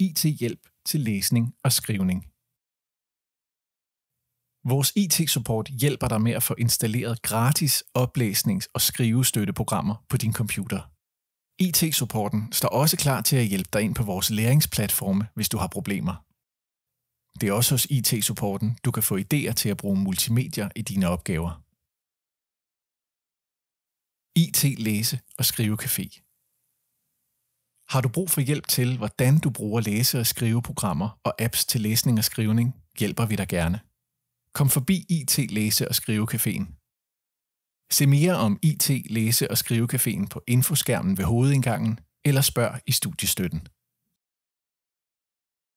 IT-hjælp til læsning og skrivning. Vores IT-support hjælper dig med at få installeret gratis oplæsnings- og skrivestøtteprogrammer på din computer. IT-supporten står også klar til at hjælpe dig ind på vores læringsplatforme, hvis du har problemer. Det er også hos IT-supporten, du kan få idéer til at bruge multimedier i dine opgaver. IT-læse- og skrivecafé. Har du brug for hjælp til, hvordan du bruger læse- og skriveprogrammer og apps til læsning og skrivning, hjælper vi dig gerne. Kom forbi IT Læse- og Skrivecaféen. Se mere om IT Læse- og Skrivecaféen på infoskærmen ved hovedindgangen, eller spørg i studiestøtten.